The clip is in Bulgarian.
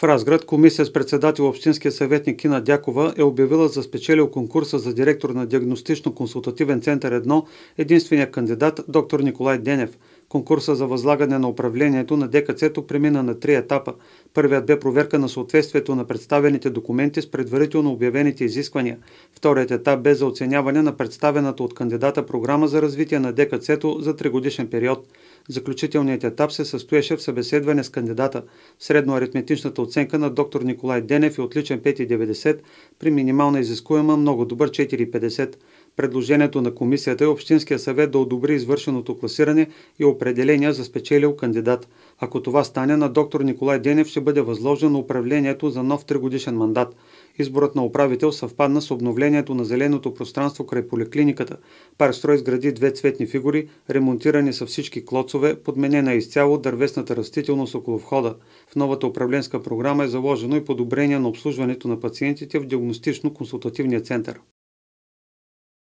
В Разград комисия с председател Общинския съветник Кина Дякова е обявила за спечелил конкурса за директор на Диагностично-консултативен център 1 единствения кандидат доктор Николай Денев. Конкурса за възлагане на управлението на ДКЦ-то премина на три етапа. Първият бе проверка на съответствието на представените документи с предварително обявените изисквания. Вторият етап бе за оценяване на представената от кандидата програма за развитие на ДКЦ-то за тригодишен период. Заключителният етап се състоеше в събеседване с кандидата. Средноаритметичната оценка на доктор Николай Денев е отличен 5,90, при минимална изискуема много добър 4,50. Предложението на комисията е Общинския съвет да одобри извършеното класиране и определения за спечелил кандидат. Ако това стане, на доктор Николай Денев ще бъде възложено управлението за нов тригодишен мандат. Изборът на управител съвпадна с обновлението на зеленото пространство край поликлиниката. Парстрой изгради две цветни фигури, ремонтирани са всички клоцове, подменена е изцяло дървесната растителност около входа. В новата управленска програма е заложено и подобрение на обслужването на пациентите в диагностично-консултативния център.